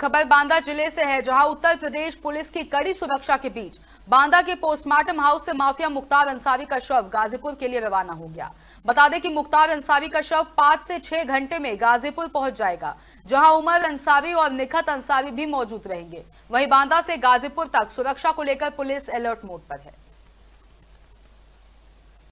खबर बांदा जिले से है जहां उत्तर प्रदेश पुलिस की कड़ी सुरक्षा के बीच बांदा के पोस्टमार्टम हाउस से माफिया मुख्तार अंसारी का शव गाजीपुर के लिए रवाना हो गया बता दें कि मुख्तार अंसारी का शव पांच से छह घंटे में गाजीपुर पहुंच जाएगा जहां उमर अंसारी और निखत अंसारी भी मौजूद रहेंगे वहीं बांदा से गाजीपुर तक सुरक्षा को लेकर पुलिस अलर्ट मोड पर है